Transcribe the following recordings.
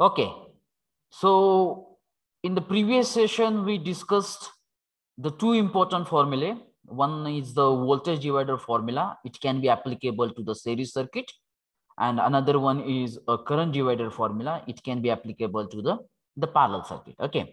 Okay, so in the previous session, we discussed the two important formulae. One is the voltage divider formula. It can be applicable to the series circuit. And another one is a current divider formula. It can be applicable to the, the parallel circuit. Okay.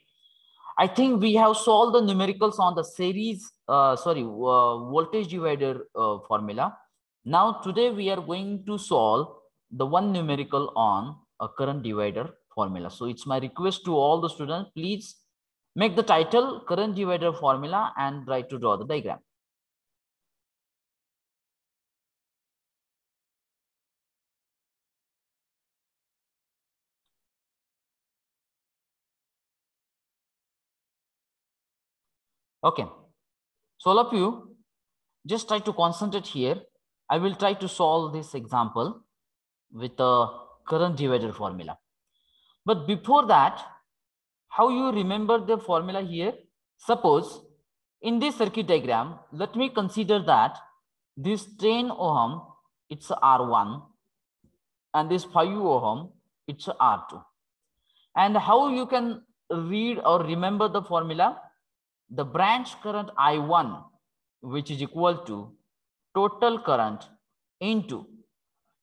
I think we have solved the numericals on the series, uh, sorry, uh, voltage divider uh, formula. Now today we are going to solve the one numerical on a current divider formula. So it's my request to all the students, please make the title current divider formula and try to draw the diagram. Okay. So all of you, just try to concentrate here. I will try to solve this example with a current divider formula. But before that, how you remember the formula here? Suppose in this circuit diagram, let me consider that this 10 ohm, it's R1 and this 5 ohm, it's R2. And how you can read or remember the formula? The branch current I1, which is equal to total current into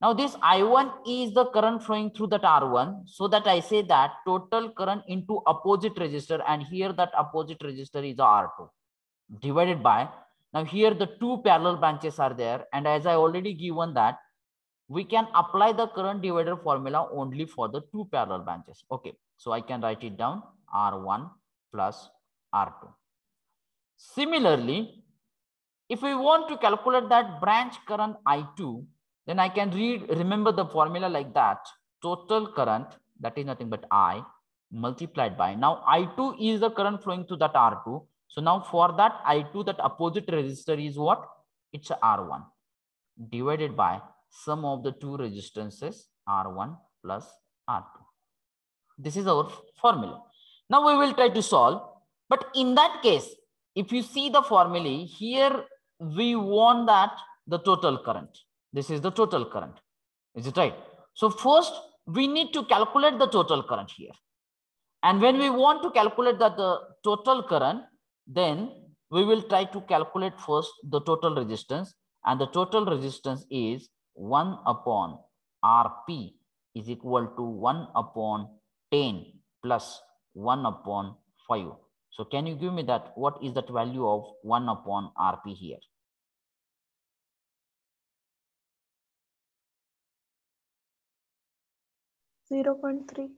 now this I1 is the current flowing through that R1. So that I say that total current into opposite resistor and here that opposite resistor is R2 divided by. Now here the two parallel branches are there. And as I already given that we can apply the current divider formula only for the two parallel branches. Okay. So I can write it down R1 plus R2. Similarly, if we want to calculate that branch current I2, then I can read, remember the formula like that. Total current, that is nothing but I multiplied by. Now I2 is the current flowing to that R2. So now for that I2, that opposite resistor is what? It's R1 divided by sum of the two resistances R1 plus R2. This is our formula. Now we will try to solve. But in that case, if you see the formula here, we want that the total current. This is the total current. Is it right? So first, we need to calculate the total current here. And when we want to calculate that the total current, then we will try to calculate first the total resistance. And the total resistance is 1 upon Rp is equal to 1 upon 10 plus 1 upon 5. So can you give me that? What is that value of 1 upon Rp here? 0.3.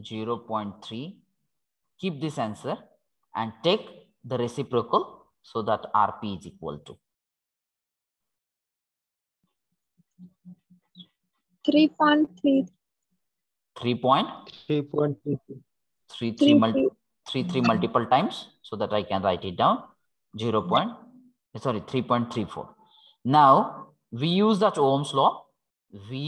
0.3. Keep this answer and take the reciprocal so that RP is equal to. 3.3. 3 3.3. 3, multi, 3, 3 multiple times so that I can write it down. 0. Point, sorry, 3.34. Now, we use that Ohm's law V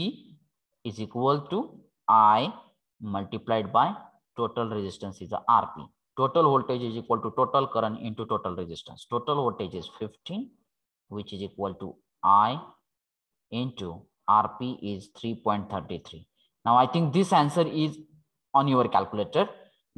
is equal to I multiplied by total resistance is the RP. Total voltage is equal to total current into total resistance. Total voltage is 15, which is equal to I into RP is 3.33. Now, I think this answer is on your calculator.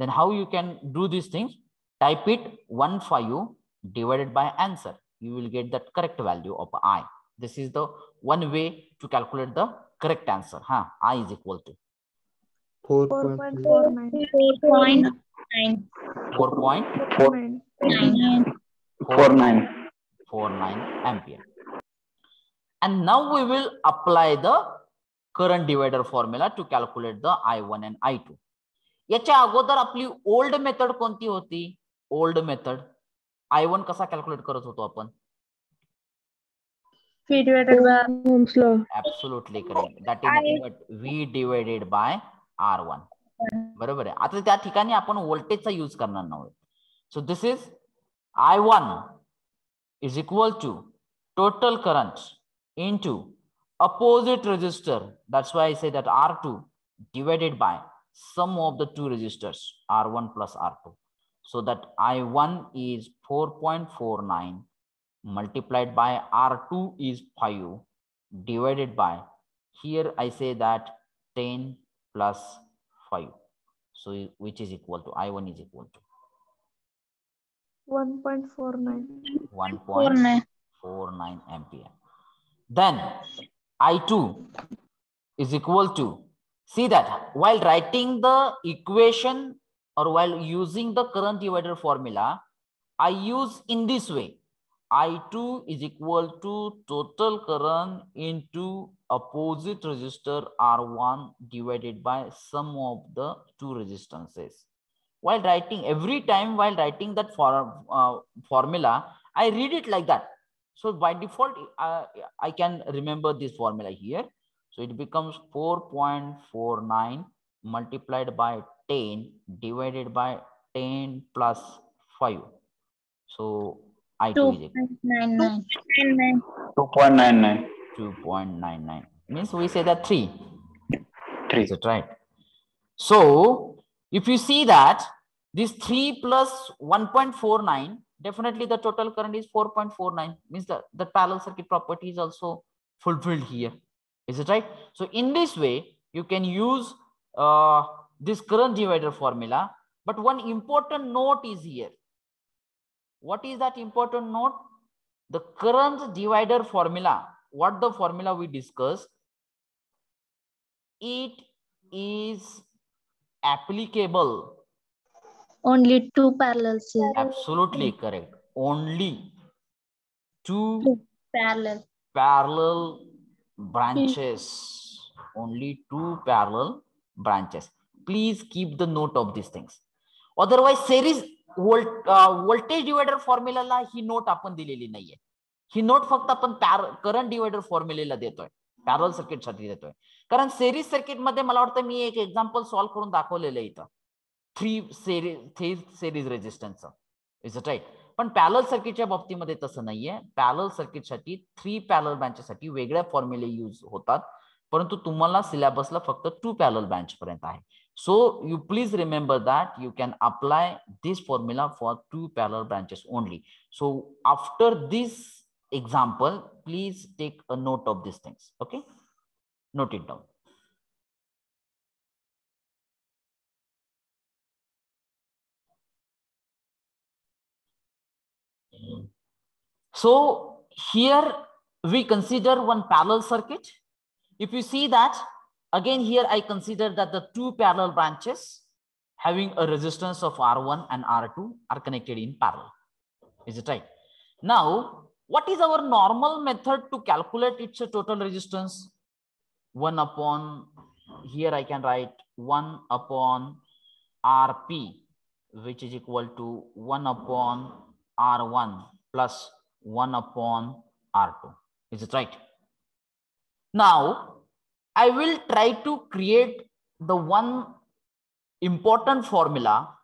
Then how you can do these things? Type it 1 for you divided by answer. You will get that correct value of I. This is the one way to calculate the correct answer. Huh? I is equal to 4.49. 4.49 ampere. And now we will apply the current divider formula to calculate the I1 and I2. याच्या अगोदर आपली old method कोणती होती old method. I one कसा calculate करत होतो आपण 3 divided by Ohm's law. Absolutely correct. That is nothing but V divided by R1. बरोबर आहे आता त्या ठिकाणी आपण व्होल्टेजचा यूज करणार नाहीत so this is I one is equal to total current into opposite resistor that's why say that R two divided by sum of the two resistors R one plus R two so that I one is four point four nine multiplied by R2 is 5 divided by here I say that 10 plus 5. So which is equal to I1 is equal to 1.49 1.49 ampere. Then I2 is equal to see that while writing the equation or while using the current divider formula, I use in this way I2 is equal to total current into opposite resistor R1 divided by sum of the two resistances. While writing, every time while writing that for, uh, formula, I read it like that. So by default, uh, I can remember this formula here. So it becomes 4.49 multiplied by 10 divided by 10 plus 5. So I it. 2.99. 2.99. 2.99. Means we say that 3. 3. is it right. So, if you see that this 3 plus 1.49, definitely the total current is 4.49. Means the, the parallel circuit property is also fulfilled here. Is it right? So, in this way, you can use uh, this current divider formula. But one important note is here what is that important note? The current divider formula, what the formula we discussed, it is applicable only two parallel series. Absolutely correct. Only two, two parallel parallel branches. Hmm. Only two parallel branches. Please keep the note of these things. Otherwise, series volt voltage divider फॉर्म्युलाला ही note आपण दिलेली नाहीये ही note फक्त आपण current divider फॉर्म्युलेला देतोय पॅरल साठी देतोय कारण सेरीज मध्ये मला वाटतं मी एक एक्झाम्पल सॉल्व्ह करून दाखवलेलं इथं three series three series resistance is a right पण पॅरल सर्किटच्या बाबतीमध्ये तसं नाहीये पॅरल सर्किटसाठी थ्री पॅरल साठी वेगळ्या फॉर्म्युले यूज होतात परंतु तुम्हाला सिलेबसला फक्त टू पॅरल बँच पर्यंत आहे So you please remember that you can apply this formula for two parallel branches only. So after this example, please take a note of these things. Okay, note it down. So here we consider one parallel circuit. If you see that Again, here I consider that the two parallel branches having a resistance of R1 and R2 are connected in parallel. Is it right? Now, what is our normal method to calculate its total resistance? 1 upon, here I can write 1 upon Rp, which is equal to 1 upon R1 plus 1 upon R2. Is it right? Now, I will try to create the one important formula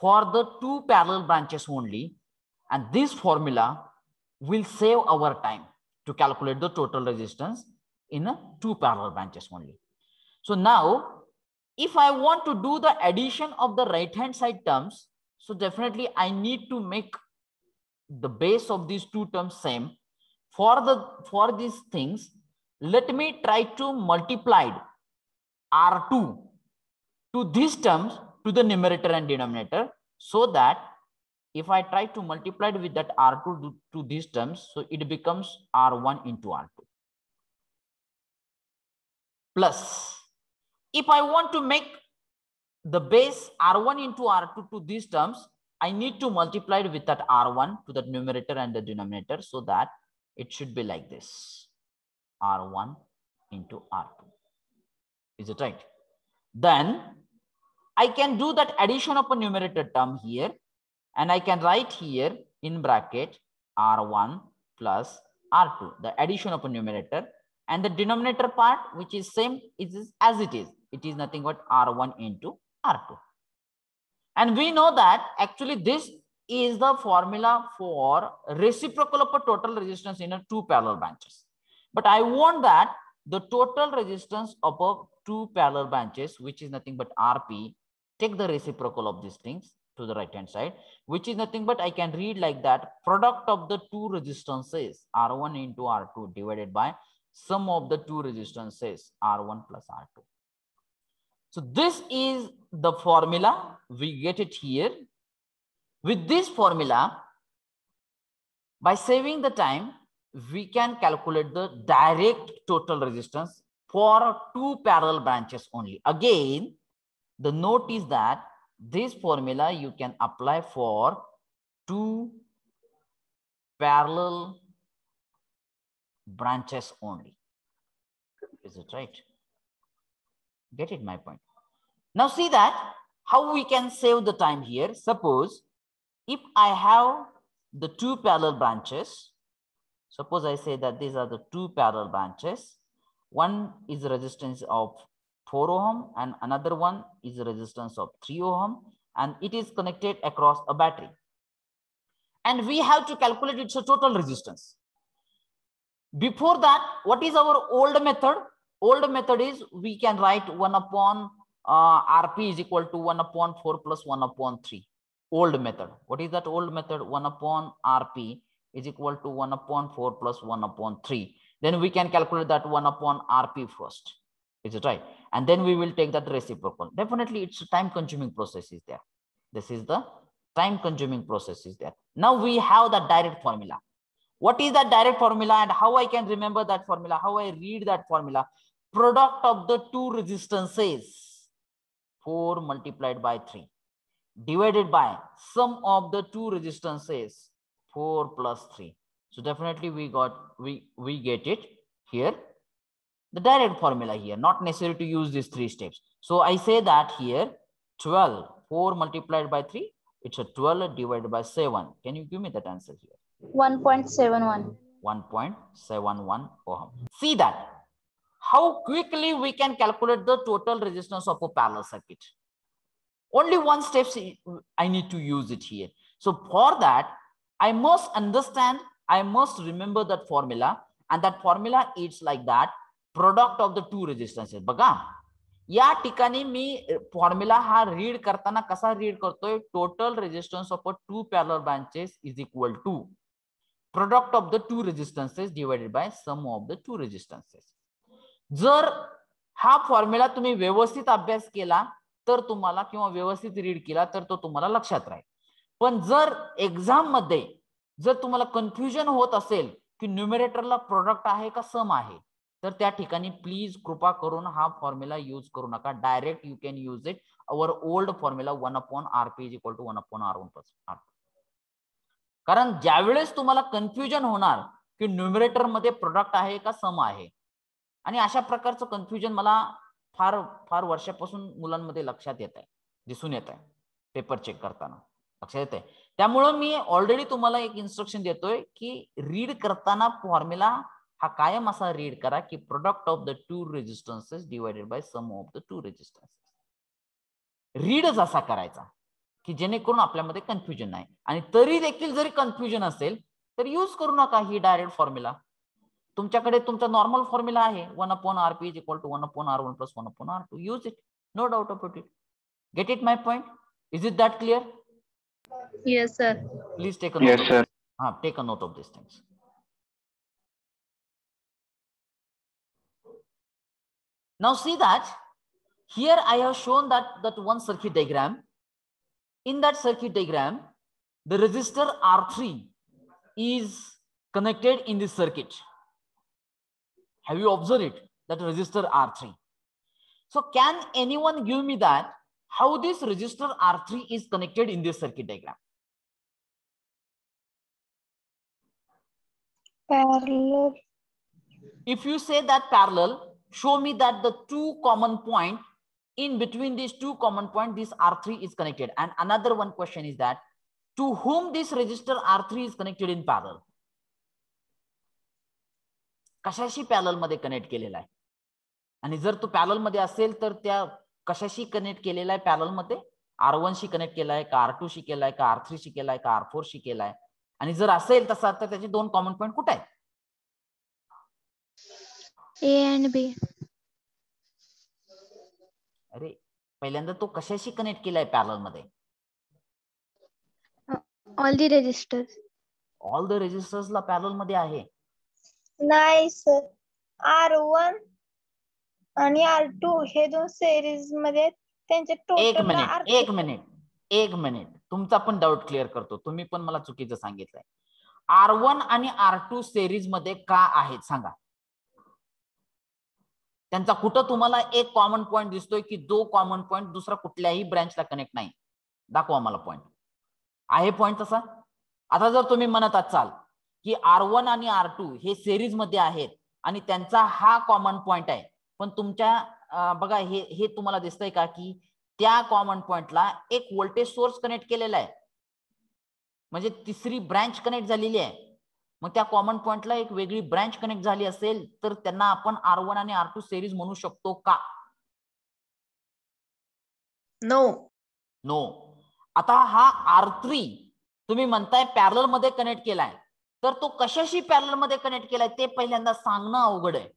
for the two parallel branches only. And this formula will save our time to calculate the total resistance in two parallel branches only. So now, if I want to do the addition of the right-hand side terms, so definitely I need to make the base of these two terms same. For, the, for these things, let me try to multiply R2 to these terms to the numerator and denominator so that if I try to multiply with that R2 to these terms, so it becomes R1 into R2. Plus, if I want to make the base R1 into R2 to these terms, I need to multiply with that R1 to the numerator and the denominator so that it should be like this. R1 into R2. Is it right? Then I can do that addition of a numerator term here and I can write here in bracket R1 plus R2, the addition of a numerator and the denominator part, which is same is as it is. It is nothing but R1 into R2. And we know that actually this is the formula for reciprocal of a total resistance in a two parallel branches. But I want that the total resistance above two parallel branches, which is nothing but RP, take the reciprocal of these things to the right hand side, which is nothing but I can read like that product of the two resistances R1 into R2 divided by sum of the two resistances R1 plus R2. So this is the formula. We get it here. With this formula, by saving the time, we can calculate the direct total resistance for two parallel branches only. Again, the note is that this formula you can apply for two parallel branches only. Is it right? Get it my point. Now see that how we can save the time here. Suppose if I have the two parallel branches, Suppose I say that these are the two parallel branches. One is resistance of 4 ohm and another one is resistance of 3 ohm and it is connected across a battery. And we have to calculate its total resistance. Before that, what is our old method? Old method is we can write 1 upon uh, RP is equal to 1 upon 4 plus 1 upon 3. Old method. What is that old method? 1 upon RP is equal to 1 upon 4 plus 1 upon 3. Then we can calculate that 1 upon RP first. Is it right? And then we will take that reciprocal. Definitely, it's a time consuming process is there. This is the time consuming process is there. Now we have the direct formula. What is that direct formula and how I can remember that formula? How I read that formula? Product of the two resistances, 4 multiplied by 3 divided by sum of the two resistances 4 plus 3. So definitely we got, we, we get it here. The direct formula here, not necessary to use these three steps. So I say that here, 12, 4 multiplied by 3, it's a 12 divided by 7. Can you give me that answer here? 1.71. 1.71 ohm. See that. How quickly we can calculate the total resistance of a parallel circuit. Only one steps I need to use it here. So for that, I must understand, I must remember that formula. And that formula is like that, product of the two resistances. बघा या ठिकाणी मी formula हा read करताना कसा read करतोय total resistance of a two parallel branches is equal to product of the two resistances divided by sum of the two resistances जर हा formula तुम्ही व्यवस्थित अभ्यास केला तर तुम्हाला किंवा व्यवस्थित रीड केला तर तो तुम्हाला लक्षात राहील पण जर एक्झाम मध्ये जर तुम्हाला कन्फ्युजन होत असेल की न्युमिरेटरला प्रोडक्ट आहे का सम आहे तर त्या ठिकाणी प्लीज कृपा करून हा फॉर्म्युला यूज करू नका direct you can use it our old formula one upon R P is equal to one upon R one plus R कारण ज्यावेळेस तुम्हाला कन्फ्युजन होणार की न्युमिरेटर मध्ये प्रोडक्ट आहे का सम आहे आणि अशा प्रकारचं कन्फ्युजन मला फार फार वर्षापासून मुलांमध्ये लक्षात येत आहे दिसून येत आहे पेपर चेक करताना लक्षात येत आहे त्यामुळं मी ऑलरेडी तुम्हाला एक इन्स्ट्रक्शन देतोय की रीड करताना फॉर्म्युला हा कायम असा रीड करा की product of the two resistances divided by sum of the two resistances रीडच असा करायचा की जेणेकरून आपल्यामध्ये कन्फ्युजन नाही आणि तरी देखील जरी कन्फ्युजन असेल तर यूज करू नका ही डायरेक्ट फॉर्म्युला तुमच्याकडे तुमचा नॉर्मल फॉर्म्युला आहे one upon R P is equal to one upon R one plus one upon R two use it no doubt about it get it my point is it that clear Yes, sir. Please take a note. Yes, sir. Uh, take a note of these things. Now see that here I have shown that, that one circuit diagram. In that circuit diagram, the resistor R3 is connected in this circuit. Have you observed it? That resistor R3. So can anyone give me that how this resistor R3 is connected in this circuit diagram. Parallel. If you say that parallel, show me that the two common point in between these two common point, this R3 is connected. And another one question is that to whom this resistor R3 is connected in parallel? Kashashi parallel madhe connect kelela hai. आणि जर तो पॅरल मध्ये असेल तर त्या कशाशी connect केलेला आहे मध्ये आर वन शी कनेक्ट केलाय का आर टू शी केलाय का आर थ्री शी केलाय का आर फोर शी केलाय आणि जर असेल तसा तर त्याचे दोन कॉमन पॉईंट कुठे आहे ए अँड बी अरे पहिल्यांदा तो कशाशी कनेक्ट केलाय पॅरल मध्ये all the resistor all the ला पॅरल मध्ये आहे नाही सर आर वन आणि आर टू हे दोन सेरीज मध्ये त्यांचे एक मिनिट एक मिनिट एक मिनिट तुमचा पण डाऊट क्लिअर करतो तुम्ही पण मला चुकीचं सांगितलंय आर वन आणि आर टू सिरीज मध्ये का आहेत सांगा त्यांचा कुठं तुम्हाला एक कॉमन पॉईंट दिसतोय की दो कॉमन पॉईंट दुसरा कुठल्याही ब्रँचला कनेक्ट नाही दाखवा मला पॉईंट आहे पॉईंट तसा आता जर तुम्ही म्हणत असाल की आर वन आणि आर टू हे सिरीज मध्ये आहेत आणि त्यांचा हा कॉमन पॉइंट आहे पण तुमच्या बघा हे हे तुम्हाला दिसतंय का की त्या कॉमन पॉइंटला एक व्होल्टेज सोर्स कनेक्ट केलेला आहे म्हणजे तिसरी ब्रँच कनेक्ट झालेली आहे मग त्या कॉमन पॉइंटला एक वेगळी ब्रँच कनेक्ट झाली असेल तर त्यांना आपण आर वन आणि आर टू सेरीज म्हणू शकतो का नो नो आता हा आर थ्री तुम्ही म्हणताय पॅरल मध्ये कनेक्ट केलाय तर तो कशाशी पॅरल मध्ये कनेक्ट केलाय ते पहिल्यांदा सांगणं अवघड आहे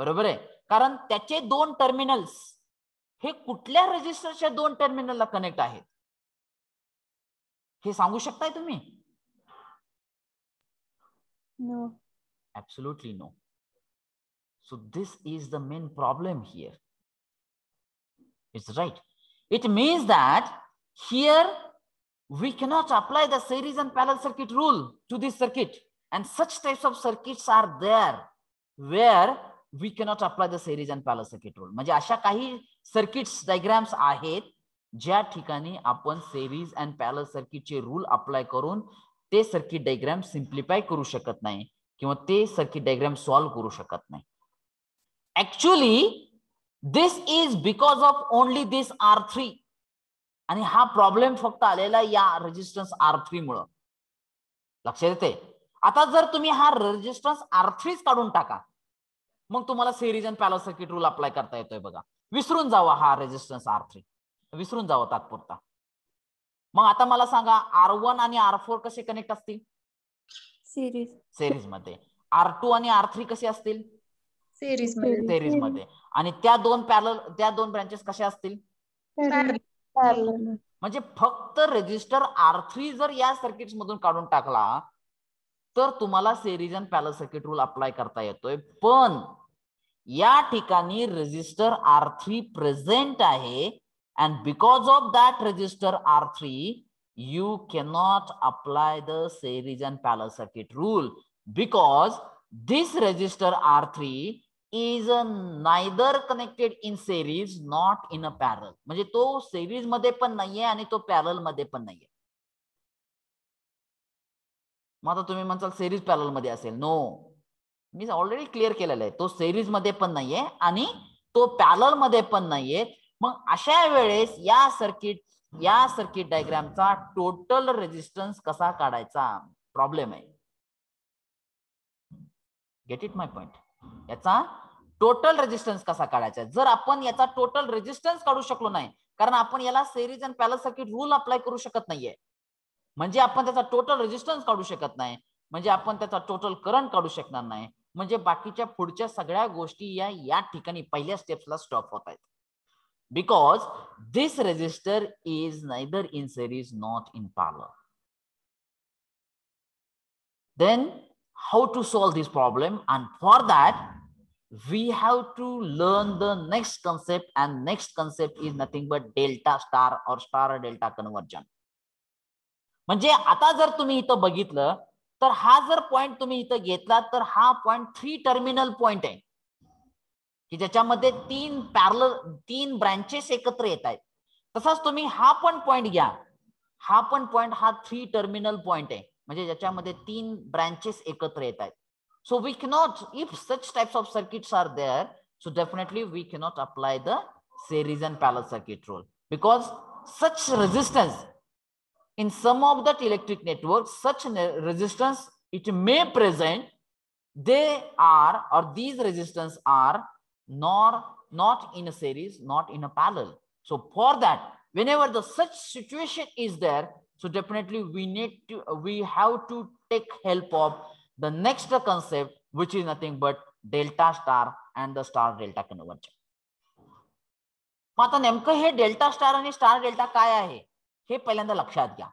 बरोबर आहे कारण त्याचे दोन टर्मिनल्स हे कुठल्या रजिस्टरच्या दोन टर्मिनलला कनेक्ट आहेत हे सांगू शकताय तुम्ही no no so this is the main problem here it's right it means that here we cannot apply the series and parallel circuit rule to this circuit. And such types of circuits are there where we cannot apply the series and parallel circuit rule म्हणजे अशा काही circuits diagrams आहेत ज्या ठिकाणी आपण series and parallel सर्किटचे rule apply करून ते सर्किट डायग्राम सिम्प्लिफाय करू शकत नाही किंवा ते सर्किट डायग्राम सॉल्व्ह करू शकत नाही actually this is because of only this R three आणि हा प्रॉब्लेम फक्त आलेला या रेजिस्टन्स आर थ्री मुळे लक्षात येते आता जर तुम्ही हा रेजिस्टन्स आर थ्रीच काढून टाका मग तुम्हाला series and parallel circuit rule apply करता येतोय बघा विसरून जावा हा रेजिस्टन्स आर थ्री विसरून जावा तात्पुरता मग आता मला सांगा आर वन आणि आर फोर कसे कनेक्ट असतील सिरीज सेरीज मध्ये आर टू आणि आर थ्री कसे असतील सेरीज मध्ये आणि त्या दोन पॅरल त्या दोन ब्रँचेस कशा असतील म्हणजे फक्त रेजिस्टर आर थ्री जर या सर्किट मधून काढून टाकला तर तुम्हाला series and parallel circuit rule apply करता येतोय पण या ठिकाणी रजिस्टर आर थ्री प्रेझेंट आहे and because of that resistor R three you cannot apply the series and parallel circuit rule because this resistor R three is neither connected in series not in a parallel म्हणजे तो series मध्ये पण नाहीये आणि तो पॅरल मध्ये पण नाहीये मग आता तुम्ही म्हणताल सेरीज पॅरल मध्ये असेल नो मी ऑलरेडी क्लिअर केलेला आहे तो सेरीज मध्ये पण नाहीये आणि तो पॅलल मध्ये पण नाहीये मग अशा वेळेस या सर्किट या सर्किट डायग्रामचा टोटल रेजिस्टन्स कसा काढायचा प्रॉब्लेम आहे गेट इट माय पॉइंट याचा टोटल रेजिस्टन्स कसा काढायचा जर आपण याचा टोटल रेजिस्टन्स काढू शकलो नाही कारण आपण याला series and parallel circuit rule apply करू शकत नाहीये म्हणजे आपण त्याचा टोटल रेजिस्टन्स काढू शकत नाही म्हणजे आपण त्याचा टोटल करंट काढू शकणार नाही म्हणजे बाकीच्या पुढच्या सगळ्या गोष्टी या या ठिकाणी पहिल्या स्टेप्सला स्टॉप होत आहेत because this resistor is neither in series not in parallel then how to solve this problem and for that we have to learn the next concept and next concept is nothing but delta star or star delta conversion म्हणजे आता जर तुम्ही इथं बघितलं तर हा जर point तुम्ही इथं घेतला तर हा पॉइंट थ्री टर्मिनल पॉइंट आहे की ज्याच्यामध्ये तीन पॅरल तीन ब्रांचेस एकत्र येत आहेत तसाच तुम्ही हा पण पॉइंट घ्या हा पण पॉइंट हा थ्री टर्मिनल पॉइंट आहे म्हणजे ज्याच्यामध्ये तीन ब्रांचेस एकत्र येत आहेत so we cannot if such types of circuits are there so definitely we cannot apply the series and circuit circuit because such such in some of that electric networks, such resistance it may present, they are or these resistance are nor not in a series, not in a parallel. So for that, whenever the such situation is there, so definitely we need to we have to take help of the next concept, which is nothing but delta star and the star delta convergence. मग आता delta star delta star delta kaya hai. हे पहिल्यांदा लक्षात घ्या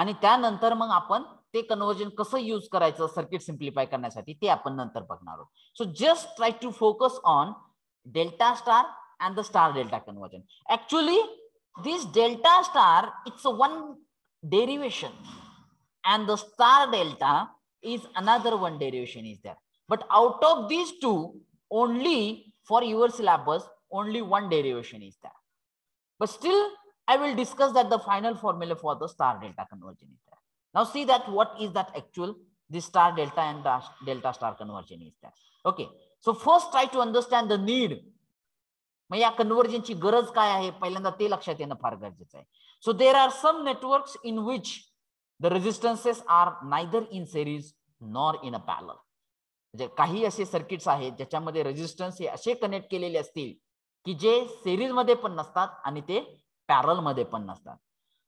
आणि त्यानंतर मग आपण ते कन्वर्जन कसं यूज करायचं सर्किट सिम्प्लिफाय करण्यासाठी ते आपण नंतर बघणार आहोत so just try to focus on delta star and the star delta conversion actually this delta star it's a one derivation and the star delta is another one derivation is that but out of this two only for your syllabus only one derivation is that but still I will discuss that the final formula for the star delta conversion convergence. Now see that what is that actual the star delta and dash delta star conversion is that. Okay. So first try to understand the need. मग या कन्व्हर्जनची गरज काय आहे पहिल्यांदा ते लक्षात येणं फार गरजेचं आहे so there are some networks in which the resistances are neither in series nor in a parallel म्हणजे काही असे सर्किट्स आहेत ज्याच्यामध्ये रेजिस्टन्स हे असे कनेक्ट केलेले असतील की जे सिरीजमध्ये पण नसतात आणि ते पॅरल मध्ये पण नसतात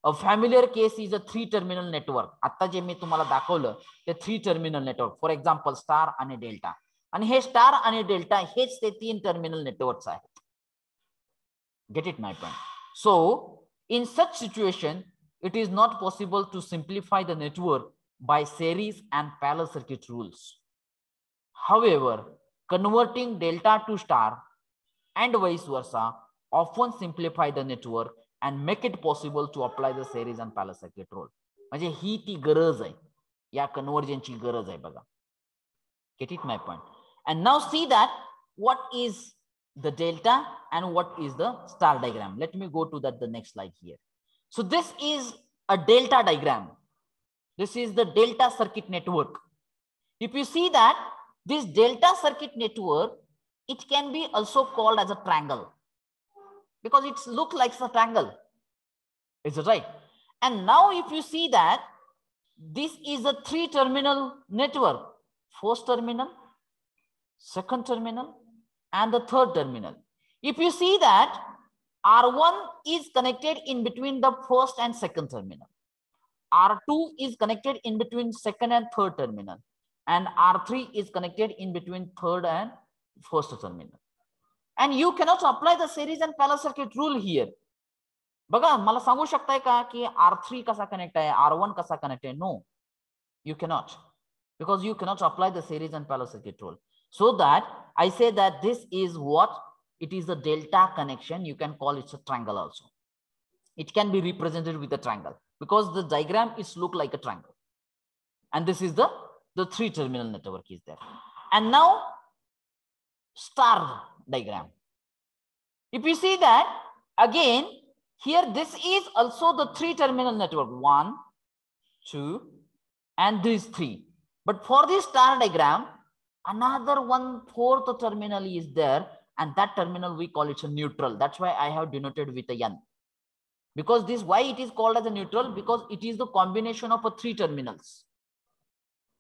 a familiar case is a three terminal network आता जे मी तुम्हाला दाखवलं ते three terminal network for example star आणि डेल्टा आणि हे स्टार आणि डेल्टा हेच ते तीन टर्मिनल नेटवर्क आहेत get it my point so in such situation it is not possible to simplify the network by series and parallel circuit rules however converting delta to star and vice versa often simplify the network and make it possible to apply the series and parallel circuit rule. ही ती गरज आहे या कन्वर्जनची गरज आहे बघा get it my point point. and now see that what is the delta and what is the star diagram let me go to that the next slide here so this is a delta diagram this is the delta circuit network if you see that this delta circuit network it can be also called as a triangle because it looks like a triangle. Is it right? And now if you see that this is a three terminal network, first terminal, second terminal, and the third terminal. If you see that R1 is connected in between the first and second terminal. R2 is connected in between second and third terminal. And R3 is connected in between third and first terminal. And you cannot apply the series and parallel circuit rule here. बघा मला सांगू शकताय का की R three कसा connect आहे R one कसा connect आहे no you because you cannot apply the series and parallel circuit rule. So that I say that this is what it is a delta connection. You can call it a triangle also. It can be represented with a triangle because the diagram is look like a triangle. And this is the, the three terminal network is there. And now star diagram. If you see that, again, here this is also the three terminal network, one, two, and these three. But for this star diagram, another one fourth terminal is there, and that terminal we call it a neutral. That's why I have denoted with a N. Because this, why it is called as a neutral? Because it is the combination of a three terminals.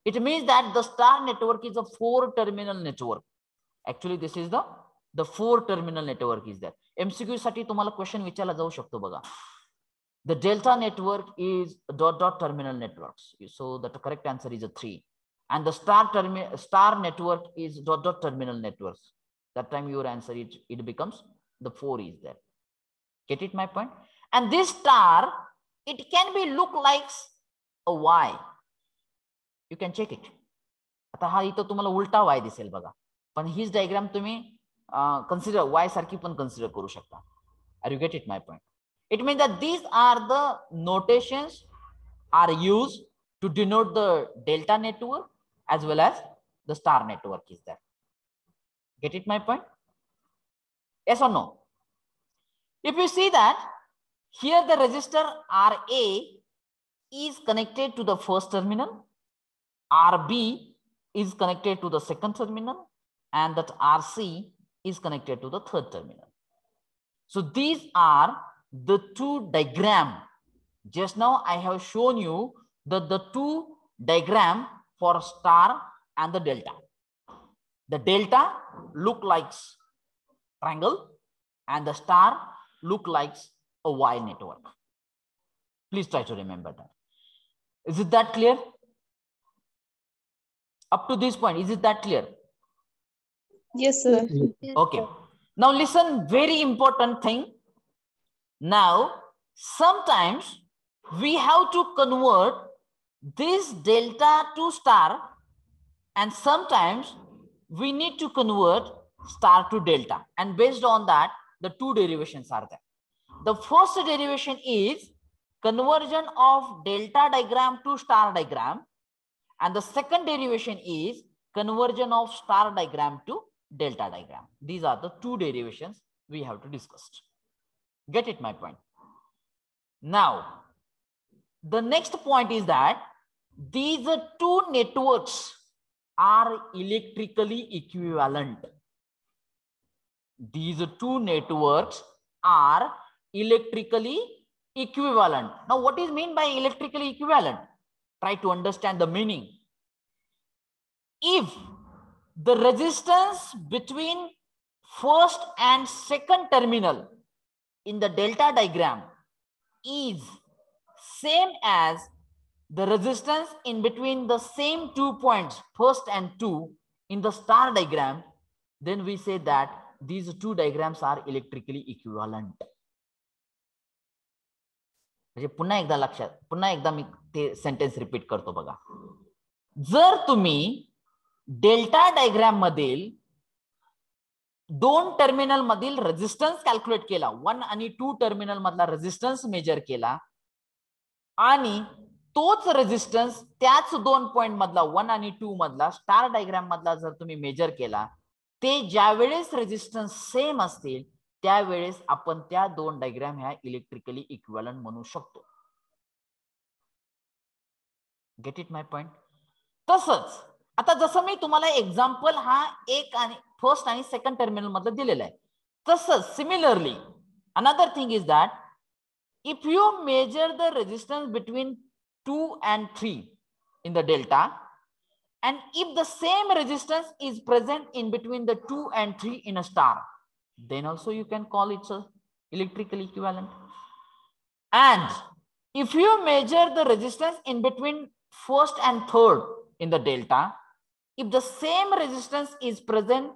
It means that the star network is a four terminal network. Actually this is the the four terminal network is that MCQ साठी तुम्हाला question विचारला जाऊ शकतो baga. The delta network is dot dot terminal networks. So the correct answer is a three. And the star terminal star network is dot dot terminal networks. That time your answer it it becomes the four is there. Get it my point? And this star it can be look like a Y. You can check it. आता हा इथं तुम्हाला ulta Y दिसेल baga. पण हीच diagram तुम्ही consider Y सारखी पण कन्सिडर करू शकता R you get it my point it mean that these are the notations are use to denote the delta network as well as the star network is there. Get it my point? Yes or no? If you see that here the resistor RA is connected to the first terminal, RB is connected to the second terminal and that RC is connected to the third terminal. So these are the two diagram. Just now I have shown you that the two diagram for star and the delta. The delta look like triangle and the star look like a Y network. Please try to remember that. Is it that clear? Up to this point, is it that clear? Yes, sir. Okay. Now listen, very important thing. Now, sometimes we have to convert this delta to star and sometimes we need to convert star to delta. And based on that, the two derivations are there. The first derivation is conversion of delta diagram to star diagram. And the second derivation is conversion of star diagram to delta diagram. These are the two derivations we have to discuss. Get it, my point. Now, the next point is that these two networks are electrically equivalent. These two networks are electrically equivalent. Now, what is mean by electrically equivalent? Try to understand the meaning. If the resistance between first and second terminal in the delta diagram is same as the resistance in between the same two points, first and two, in the star diagram, then we say that these two diagrams are electrically equivalent. पुन्हा एकदा लक्षात पुन्हा एकदा मी ते sentence repeat करतो बघा जर तुम्ही डेल्टा डायग्राम मधील दोन टर्मिनल मधील रेजिस्टन्स कॅल्क्युलेट केला वन आणि टू टर्मिनल मधला रेजिस्टन्स मेजर केला आणि तोच रेजिस्टन्स त्याच दोन पॉइंट मधला वन आणि टू मधला स्टार डायग्राम मधला जर तुम्ही मेजर केला ते वेळेस रेजिस्टन्स सेम असतील त्यावेळेस आपण त्या दोन डायग्राम ह्या इलेक्ट्रिकली इक्वलन म्हणू शकतो गेट इट माय पॉइंट तसंच आता जसं मी तुम्हाला एक्झाम्पल हा एक आणि फर्स्ट आणि सेकंड टर्मिनल मधलं दिलेलं आहे तसंच similarly another thing is that if you measure the resistance between two and in the delta and if the same resistance is present in between the 2 and 3 in a star then also you can call it a electrical equivalent and if you measure the resistance in between first and third in the delta If the same resistance is present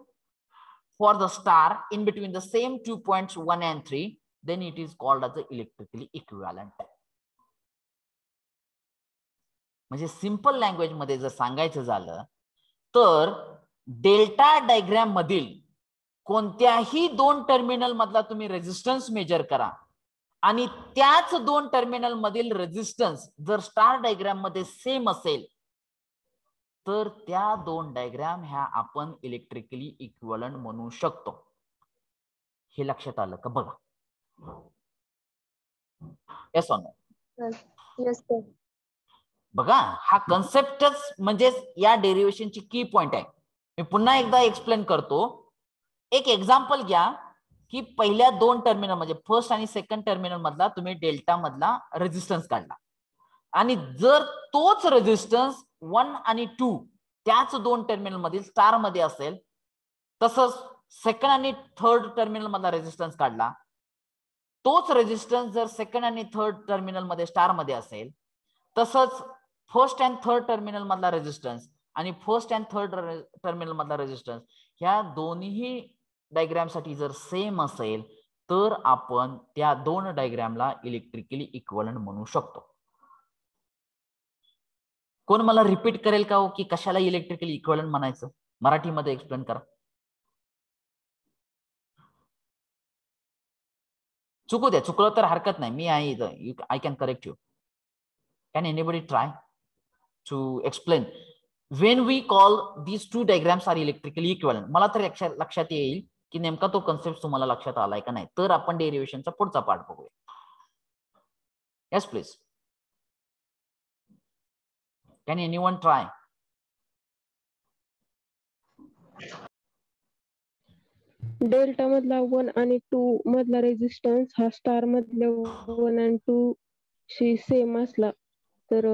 for the star in between the same two points one and three, then it is called as the electrically equivalent. म्हणजे simple language मध्ये जर सांगायचं झालं तर delta diagram मधील कोणत्याही दोन terminal मधला तुम्ही रेजिस्टन्स मेजर करा आणि त्याच दोन टर्मिनल मधील रेजिस्टन्स जर स्टार डायग्राम मध्ये सेम असेल तर त्या दोन डायग्राम ह्या आपण इलेक्ट्रिकली इक्वलंट म्हणू शकतो हे लक्षात आलं का बघा येस येस बघा हा कन्सेप्टच म्हणजेच या डेरिव्हेशनची की पॉइंट आहे मी पुन्हा एकदा एक्सप्लेन करतो एक एक्झाम्पल घ्या की पहिल्या दोन टर्मिनल म्हणजे फर्स्ट आणि सेकंड टर्मिनल मधला तुम्ही डेल्टा मधला रेजिस्टन्स काढला आणि जर तोच रेजिस्टन्स वन आणि टू त्याच दोन टर्मिनल मधील स्टार मध्ये असेल तसंच सेकंड आणि थर्ड टर्मिनल मधला रेजिस्टन्स काढला तोच रेजिस्टन्स जर सेकंड आणि थर्ड टर्मिनल मध्ये स्टार मध्ये असेल तसंच फर्स्ट अँड थर्ड टर्मिनल मधला रेजिस्टन्स आणि फर्स्ट अँड थर्ड टर्मिनल मधला रेजिस्टन्स ह्या दोन्ही डायग्रॅमसाठी जर सेम असेल तर आपण त्या दोन डायग्रॅमला इलेक्ट्रिकली इक्वलंट म्हणू शकतो कोण मला रिपीट करेल का हो की कशाला इलेक्ट्रिकल इक्वलन म्हणायचं मराठीमध्ये एक्सप्लेन करा चुकू द्या चुकलं तर हरकत नाही मी आहे I can correct you can anybody try to explain when we call these two diagrams are electrically equivalent मला तर लक्षात येईल की नेमका तो कन्सेप्ट तुम्हाला लक्षात आलाय का नाही तर आपण डेरिव्हेशनचा पुढचा पार्ट बघूया yes please Can anyone try? डेल्टा मधला वन आणि टू मधला रेजिस्टन्स हा स्टार मधल्या वन आणि टू शी सेम असला तर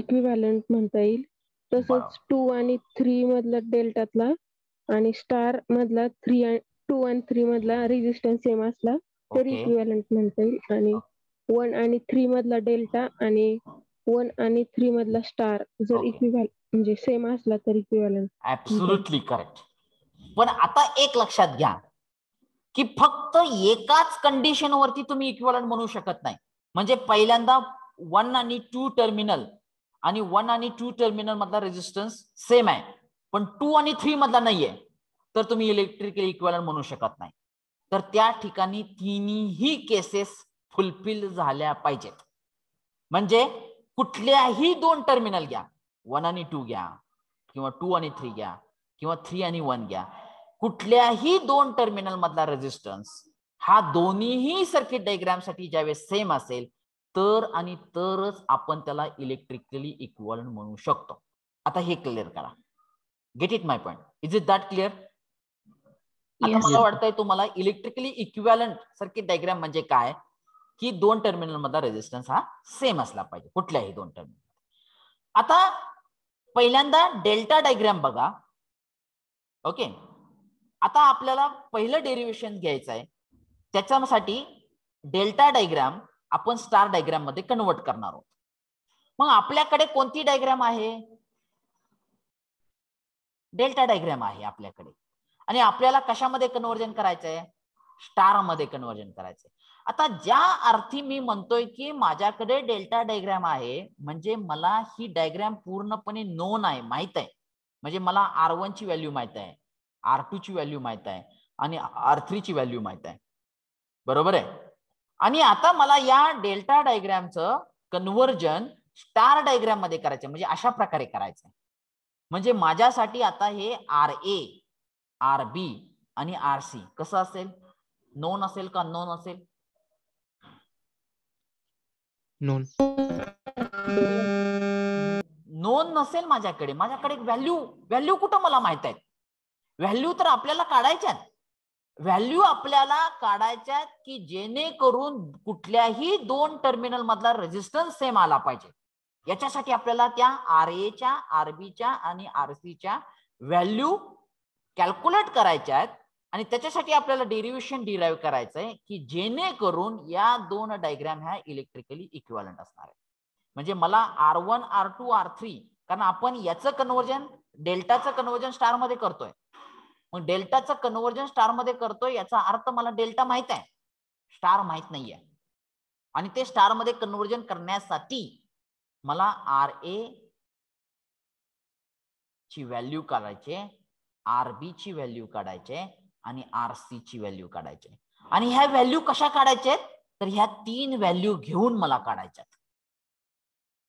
इक्विव्हॅलंट म्हणता येईल तसंच टू आणि थ्री मधला डेल्टातला आणि स्टार मधला थ्री टू आणि थ्री मधला रेजिस्टन्स सेम असला तर इक्विव्हॅलंट म्हणता येईल आणि वन oh. आणि थ्री मधला डेल्टा आणि वन आणि थ्री मधला स्टार जर इक्विवल म्हणजे सेम असला तर इक्विव्हॅलंट ऍब्सुटली करेक्ट पण आता एक लक्षात घ्या की फक्त एकाच कंडिशन वरती तुम्ही इक्विवलंट म्हणू शकत नाही म्हणजे पहिल्यांदा वन आणि टू टर्मिनल आणि वन आणि टू टर्मिनल मधला रेजिस्टन्स सेम आहे पण टू आणि थ्री मधला नाहीये तर तुम्ही इलेक्ट्रिकल इक्वलन म्हणू शकत नाही तर त्या ठिकाणी तिन्ही केसेस फुलफिल झाल्या पाहिजेत म्हणजे कुठल्याही दोन टर्मिनल घ्या वन आणि टू घ्या किंवा टू आणि थ्री घ्या किंवा थ्री आणि वन घ्या कुठल्याही दोन टर्मिनल मधला रेजिस्टन्स हा दोन्हीही सर्किट साठी ज्यावेळेस सेम असेल तर आणि तरच आपण त्याला इलेक्ट्रिकली इक्वलंट म्हणू शकतो आता हे क्लिअर करा get it my point is it that clear मला वाटतंय तुम्हाला इलेक्ट्रिकली इक्वॅलंट सर्किट डायग्राम म्हणजे काय की दोन टर्मिनल मधला रेजिस्टन्स हा सेम असला पाहिजे कुठल्याही दोन टर्मिनल आता पहिल्यांदा डेल्टा डायग्राम बघा ओके आता आपल्याला पहिलं डेरिव्हेशन घ्यायचं आहे त्याच्यासाठी डेल्टा डायग्राम आपण स्टार डायग्राम मध्ये कन्वर्ट करणार आहोत मग आपल्याकडे कोणती डायग्राम आहे डेल्टा डायग्राम आहे आपल्याकडे आणि आपल्याला कशामध्ये कन्वर्जन करायचंय स्टार मध्ये कन्वर्जन करायचंय आता ज्या अर्थी मी म्हणतोय की माझ्याकडे डेल्टा डायग्राम आहे म्हणजे मला ही डायग्राम पूर्णपणे नोन आहे माहित आहे म्हणजे मला आर वन ची व्हॅल्यू माहित आहे आर टू ची व्हॅल्यू माहित आहे आणि आर थ्री ची व्हॅल्यू माहित आहे बरोबर आहे आणि आता मला या डेल्टा डायग्रामचं कन्व्हर्जन स्टार डायग्राम मध्ये करायचं म्हणजे अशा प्रकारे करायचं म्हणजे माझ्यासाठी आता हे आर ए आर बी आणि आर सी कसं असेल नोन असेल का नोन असेल नोन नोन नसेल माझ्याकडे माझ्याकडे व्हॅल्यू व्हॅल्यू कुठं मला माहित आहे व्हॅल्यू तर आपल्याला काढायच्यात व्हॅल्यू आपल्याला काढायच्यात की जेणेकरून कुठल्याही दोन टर्मिनल मधला रेजिस्टन्स सेम आला पाहिजे याच्यासाठी आपल्याला त्या आर एच्या आरबीच्या आणि आर सीच्या व्हॅल्यू कॅल्क्युलेट करायच्या आहेत आणि त्याच्यासाठी आपल्याला डेरिव्हेशन डिराईव्ह करायचं आहे की जेणेकरून या दोन डायग्राम ह्या इलेक्ट्रिकली इक्विवलंट असणार आहे म्हणजे मला R one R two R three कारण आपण याचं कन्वर्जन डेल्टाचं स्टार मध्ये करतोय मग डेल्टाचं कन्व्हर्जन मध्ये करतोय याचा अर्थ मला डेल्टा माहित आहे स्टार माहित नाहीये आणि ते स्टार मध्ये कन्व्हर्जन करण्यासाठी मला आर ए ची व्हॅल्यू काढायचे आर बी ची व्हॅल्यू काढायचे आणि आर सी ची व्हॅल्यू काढायची आणि ह्या व्हॅल्यू कशा काढायच्या आहेत तर ह्या तीन व्हॅल्यू घेऊन मला काढायच्यात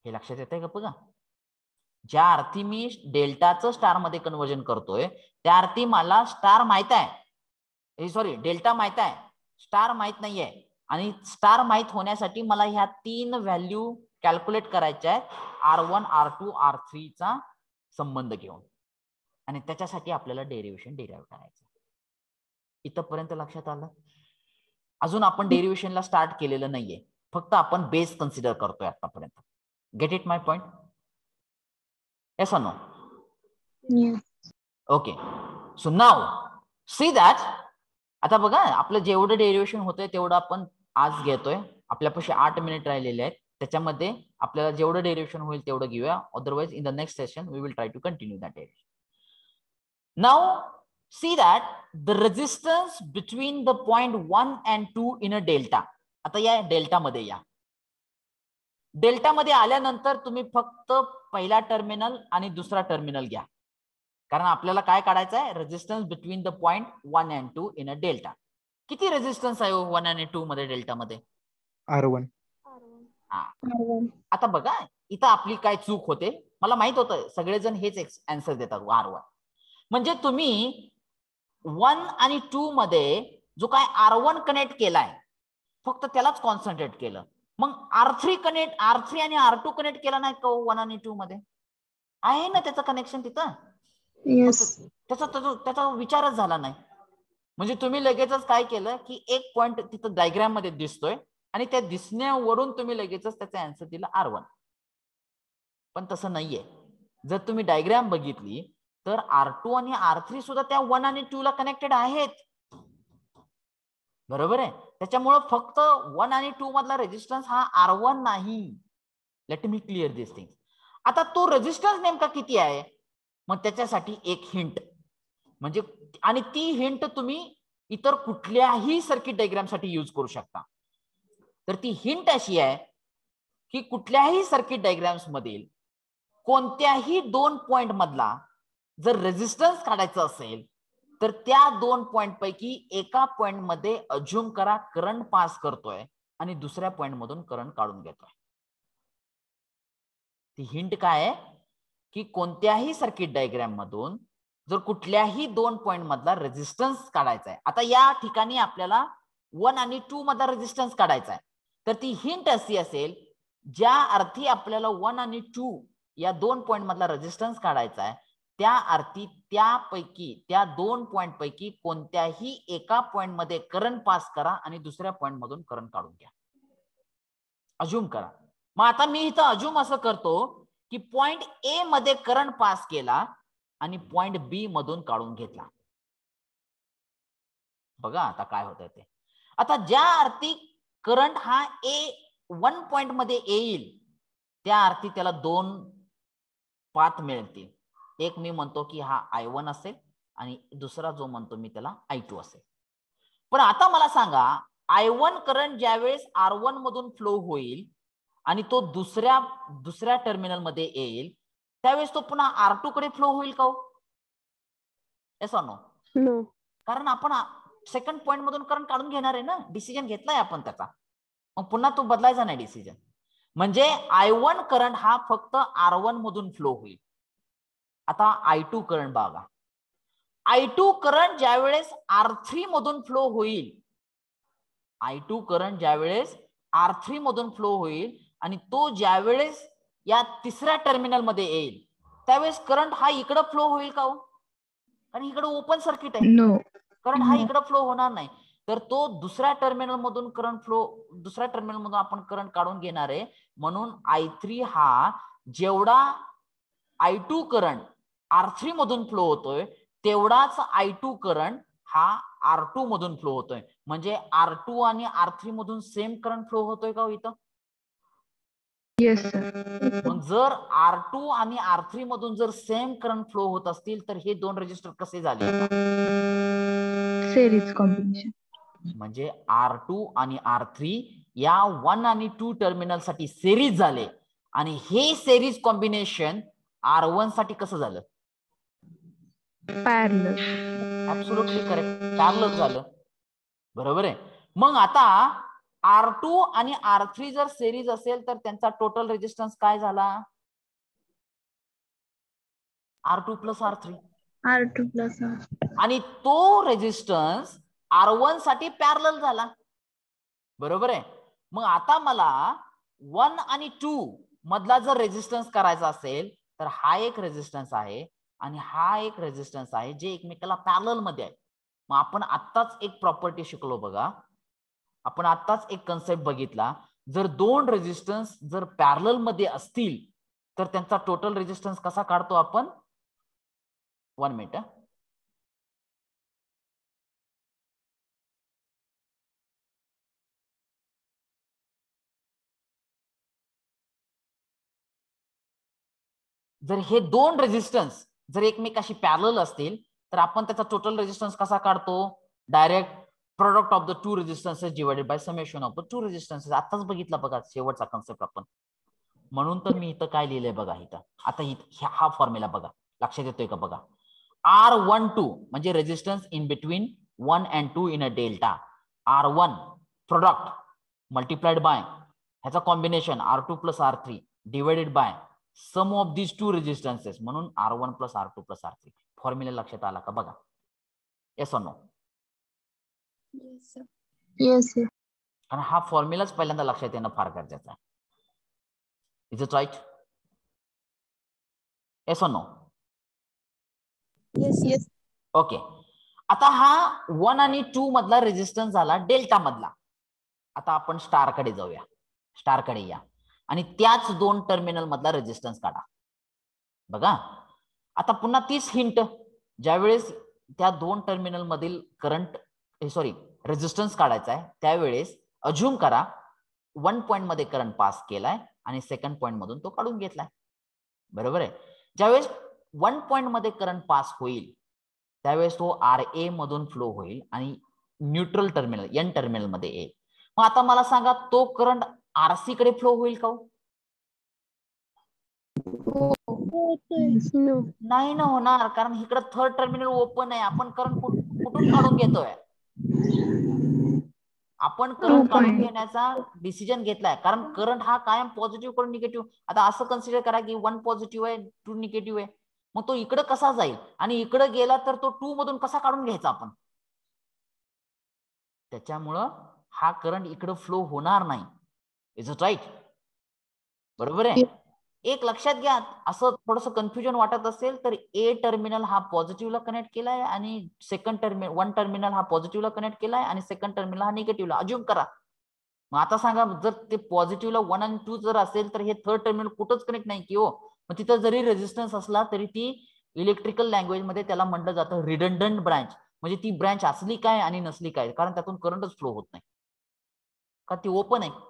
हे लक्षात येत आहे का बघा ज्या अर्थी मी डेल्टाचं स्टार मध्ये कन्वर्जन करतोय त्या अर्थी मला स्टार माहित आहे सॉरी डेल्टा माहित आहे स्टार माहित नाहीये आणि स्टार माहित होण्यासाठी मला ह्या तीन व्हॅल्यू कॅल्क्युलेट करायच्या आहेत R one R two R थ्रीचा संबंध घेऊन आणि त्याच्यासाठी आपल्याला डेरिव्हेशन डिराईव्ह करायचं इथपर्यंत लक्षात आलं अजून आपण डेरिव्हेशनला स्टार्ट केलेलं नाहीये फक्त आपण बेस कन्सिडर करतोय आतापर्यंत get it my point yes no okay so now see that आता बघा आपलं जेवढं डेरिव्हेशन होतंय तेवढं आपण आज घेतोय आपल्यापाशी आठ मिनिट राहिलेले आहेत त्याच्यामध्ये आपल्याला जेवढं डेरिव्हेशन होईल तेवढं घेऊया otherwise in the next session we will try to continue that derivation now see that the resistance between the point 1 and 2 in a delta आता या डेल्टा मध्ये या डेल्टा मध्ये आल्यानंतर तुम्ही फक्त पहिला टर्मिनल आणि दुसरा टर्मिनल घ्या कारण आपल्याला काय काढायचं आहे resistance between the point one and two in a delta किती रेजिस्टन्स आहे वन आणि टू मध्ये डेल्टा मध्ये आर वन आता बघा इथं आपली काय चूक होते मला माहित होतं सगळेजण हेच अन्सर देतात आर वन म्हणजे तुम्ही वन आणि टू मध्ये जो काय आर वन कनेक्ट केलाय फक्त त्यालाच कॉन्सन्ट्रेट केलं मग R three connect R three आणि आर टू कनेक्ट केला नाही का हो, वन आणि टू मध्ये आहे ना त्याचं कनेक्शन तिथं त्याचा त्याचा विचारच झाला नाही म्हणजे तुम्ही लगेचच काय केलं की एक पॉइंट तिथं डायग्राम मध्ये दिसतोय आणि त्या दिसण्यावरून तुम्ही लगेचच त्याचा अँसर दिला आर वन पण तसं नाहीये जर तुम्ही डायग्राम बघितली तर आर टू आणि आर थ्री सुद्धा त्या वन आणि टू ला कनेक्टेड आहेत बरोबर आहे त्याच्यामुळं फक्त वन आणि टू मधला रेजिस्टन्स हा आर वन नाही let me clear this thing आता तो रेजिस्टन्स नेमका किती आहे मग त्याच्यासाठी एक हिंट म्हणजे आणि ती हिंट तुम्ही इतर कुठल्याही सर्किट साठी यूज करू शकता तर ती हिंट अशी आहे की कुठल्याही सर्किट डायग्राम्स मधील कोणत्याही दोन पॉइंट मधला जर रेजिस्टन्स काढायचं असेल तर त्या दोन पॉइंट पैकी एका पॉइंट मध्ये अज्युम करा करंट पास करतोय आणि दुसऱ्या पॉइंट मधून करंट काढून घेतोय ती हिंट काय आहे की कोणत्याही सर्किट डायग्राम मधून जर कुठल्याही दोन पॉइंट मधला रेजिस्टन्स काढायचा आहे आता या ठिकाणी आपल्याला वन आणि टू मधला रेजिस्टन्स काढायचा आहे तर ती हिंट अशी असेल ज्या अर्थी आपल्याला वन आणि टू या दोन पॉइंट मधला रेजिस्टन्स काढायचा आहे त्या आरती त्यापैकी त्या दोन पॉइंट पैकी कोणत्याही एका पॉइंट मध्ये करंट पास करा आणि दुसऱ्या पॉइंट मधून करंट काढून घ्या अजूम करा मग आता मी इथं अजूम असं करतो की पॉइंट ए मध्ये करंट पास केला आणि पॉइंट बी मधून काढून घेतला बघा आता काय होत ते आता ज्या आरती करंट हा ए वन पॉइंट मध्ये येईल त्या आरती त्याला दोन पाथ मिळतील एक मी म्हणतो की हा आय वन असेल आणि दुसरा जो म्हणतो मी त्याला आय टू असेल पण आता मला सांगा आय वन करंट ज्यावेळेस आर वन मधून फ्लो होईल आणि तो दुसऱ्या दुसऱ्या टर्मिनल मध्ये येईल त्यावेळेस तो पुन्हा आर टू कडे फ्लो होईल का नो हो? कारण आपण सेकंड पॉइंट मधून करंट काढून घेणार आहे ना डिसिजन घेतलाय आपण त्याचा मग पुन्हा तो बदलायचा नाही डिसिजन म्हणजे आय वन करंट हा फक्त आर वन मधून फ्लो होईल आता आय टू करंट बघा आय टू करंट ज्यावेळेस आर थ्री मधून फ्लो होईल आय टू करंट ज्यावेळेस आर थ्री मधून फ्लो होईल आणि तो ज्यावेळेस या तिसऱ्या टर्मिनल मध्ये येईल त्यावेळेस करंट हा इकडं फ्लो होईल का हो कारण इकडं ओपन सर्किट आहे करंट हा इकडं फ्लो होणार नाही तर तो दुसऱ्या टर्मिनल मधून करंट फ्लो दुसऱ्या टर्मिनल मधून आपण करंट काढून घेणार आहे म्हणून आय थ्री हा जेवढा I two current R three मधून फ्लो होतोय तेवढाच आय टू करंट हा आर टू मधून फ्लो होतोय म्हणजे आर टू आणि आर थ्री मधून सेम करंट फ्लो होतोय का हो इथं yes, जर आर टू आणि आर थ्री मधून जर सेम करंट फ्लो होत असतील तर हे दोन रजिस्टर कसे झाले सेरीज कॉम्बिनेशन म्हणजे आर टू आणि आर थ्री या वन आणि टू टर्मिनल साठी सेरीज झाले आणि हे सेरीज कॉम्बिनेशन आर वन साठी कसं झालं पॅरलर ऍब्सोल्युटली करेक्ट पॅरल झालं बरोबर आहे मग आता आर टू आणि आर थ्री जर सिरीज असेल तर त्यांचा टोटल रेजिस्टन्स काय झाला R two plus R three R two plus आणि तो रेजिस्टन्स आर वन साठी पॅरल झाला बरोबर आहे मग आता मला वन आणि टू मधला जर रेजिस्टन्स करायचा असेल तर हा एक रेजिस्टन्स आहे आणि हा एक रेजिस्टन्स आहे जे एकमेकाला पॅरल मध्ये आहे मग आपण आत्ताच एक प्रॉपर्टी शिकलो बघा आपण आत्ताच एक कन्सेप्ट बघितला जर दोन रेजिस्टन्स जर पॅरल मध्ये असतील तर त्यांचा टोटल रेजिस्टन्स कसा काढतो आपण वन मिनिट जर हे दोन रेजिस्टन्स जर एकमेकाशी पॅरल असतील तर आपण त्याचा टोटल रेजिस्टन्स कसा काढतो direct product of the two resistances divided by summation of the two resistances आताच बघितला बघा शेवटचा कन्सेप्ट आपण म्हणून तर मी इथं काय लिहिलंय बघा इथं आता हा फॉर्म्युला बघा लक्षात येतोय का बघा आर वन टू म्हणजे resistance in between one and two in a delta R one product multiplied by ह्याचा combination R two plus R three divided by sum of these two resistances म्हणून R one plus R two plus R three formula लक्षात आला का बघा yes no कारण हा फॉर्म्युलाच पहिल्यांदा लक्षात येणं फार गरजेचं आहे is it right yes no okay आता हा वन आणि टू मधला रेजिस्टन्स झाला डेल्टा मधला आता आपण स्टार कडे जाऊया स्टार कडे या आणि त्याच दोन टर्मिनल मधला रेजिस्टन्स काढा बघा आता पुन्हा तीच हिंट ज्यावेळेस त्या दोन टर्मिनल मधील करंट सॉरी रेजिस्टन्स काढायचा आहे त्यावेळेस अज्युम करा वन पॉइंट मध्ये करंट पास केलाय आणि सेकंड पॉइंट मधून तो काढून घेतलाय बरोबर आहे ज्यावेळेस वन पॉइंट मध्ये करंट पास होईल त्यावेळेस तो आर ए मधून फ्लो होईल आणि न्यूट्रल टर्मिनल एन टर्मिनल मध्ये येईल मग आता मला सांगा तो करंट आरसी कडे फ्लो होईल का हो? नाही ना होणार कारण इकडे थर्ड टर्मिनल ओपन आहे आपण करंट कुठून काढून घेतोय आपण करंट काढून घेण्याचा डिसिजन घेतलाय कारण करंट हा कायम पॉझिटिव्ह करून निगेटिव्ह आता असं कन्सिडर करा की वन पॉझिटिव्ह आहे टू निगेटिव्ह आहे मग तो इकडे कसा जाईल आणि इकडे गेला तर तो टू मधून कसा काढून घ्यायचा आपण त्याच्यामुळं हा करंट इकडे फ्लो होणार नाही इज इट राईट बरोबर आहे एक लक्षात घ्या असं थोडस कन्फ्युजन वाटत असेल तर ए टर्मिनल हा पॉझिटिव्हला कनेक्ट केलाय आणि सेकंड टर्मिनल वन टर्मिनल हा पॉझिटिव्हला कनेक्ट केलाय आणि सेकंड टर्मिनल हा निगेटिव्हला अज्युम करा मग आता सांगा जर ते पॉझिटिव्हला वन आणि टू जर असेल तर हे थर्ड टर्मिनल कुठंच कनेक्ट नाही की हो मग तिथं जरी रेजिस्टन्स असला तरी ती इलेक्ट्रिकल लँग्वेज मध्ये त्याला म्हटलं जातं रिडंडंट ब्रँच म्हणजे ती ब्रँच असली काय आणि नसली काय कारण त्यातून करंटच फ्लो होत नाही का ती ओपन आहे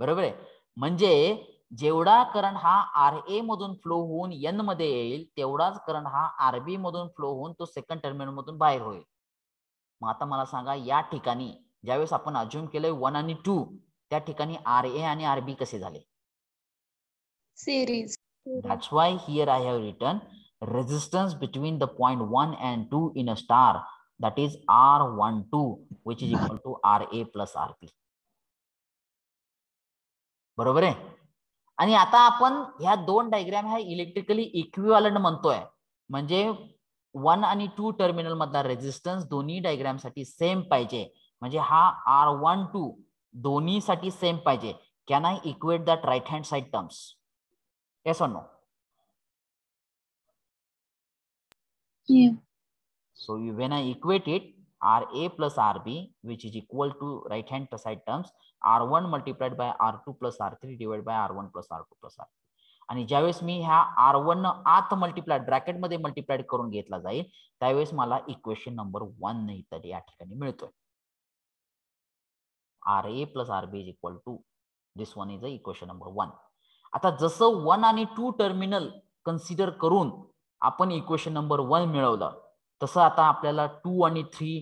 बरोबर आहे म्हणजे जेवढा करंट हा आर ए मधून फ्लो होऊन एन मध्ये येईल तेवढाच करंट हा आर बी मधून फ्लो होऊन तो सेकंड टर्मिनल मधून बाहेर होईल मग आता मला सांगा या ठिकाणी ज्यावेळेस आपण अज्युम केलंय वन आणि टू त्या ठिकाणी आर ए आणि आर बी कसे झाले series that's why here I have written resistance between the point one and two in a star that is R one two which is equal to R A plus R B बरोबर आहे आणि आता आपण ह्या दोन diagram ह्या electrically equivalent म्हणतोय म्हणजे वन आणि टू टर्मिनल मधला रेजिस्टन्स दोन्ही डायग्राम साठी सेम पाहिजे म्हणजे हा आर वन टू दोन्ही साठी सेम पाहिजे can I equate that right hand side terms yes or no so you when I equate it RA plus RB, which is equal to right hand side terms, R1 multiplied by R2 plus R3 divided by R1 plus R2 plus R3. आणि ज्यावेळेस मी ह्या R one आत multiply ब्रॅकेटमध्ये multiplied करून घेतला जाईल त्यावेळेस मला इक्वेशन नंबर वन इत्यादी या ठिकाणी मिळतोय R A plus R B is equal to this one is a equation number one आता जसं वन आणि टू टर्मिनल कन्सिडर करून आपण इक्वेशन नंबर वन मिळवलं तसं आता आपल्याला टू आणि थ्री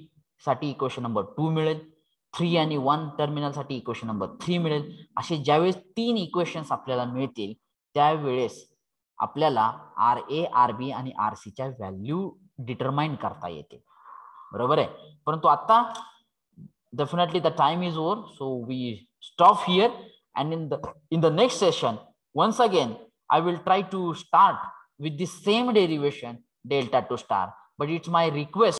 साठी इक्वेशन नंबर टू मिळेल थ्री आणि वन टर्मिनल साठी इक्वेशन नंबर थ्री मिळेल असे ज्यावेळेस तीन इक्वेशन्स आपल्याला मिळतील त्यावेळेस आपल्याला आर ए आर बी आणि आर सी चा व्हॅल्यू डिटरमाइन करता येते बरोबर आहे परंतु आता definitely the time is over so we stop here and in the in the next session once again I will try to start with the same derivation delta to star but it's my request